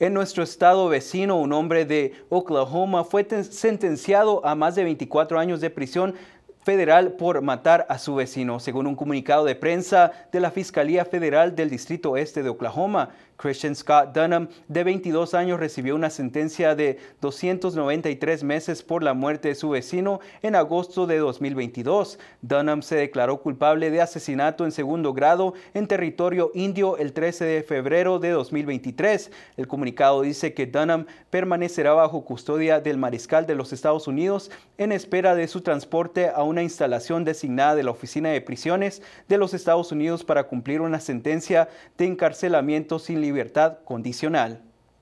En nuestro estado vecino, un hombre de Oklahoma fue sentenciado a más de 24 años de prisión federal por matar a su vecino. Según un comunicado de prensa de la Fiscalía Federal del Distrito Este de Oklahoma, Christian Scott Dunham, de 22 años, recibió una sentencia de 293 meses por la muerte de su vecino en agosto de 2022. Dunham se declaró culpable de asesinato en segundo grado en territorio indio el 13 de febrero de 2023. El comunicado dice que Dunham permanecerá bajo custodia del mariscal de los Estados Unidos en espera de su transporte a un una instalación designada de la Oficina de Prisiones de los Estados Unidos para cumplir una sentencia de encarcelamiento sin libertad condicional.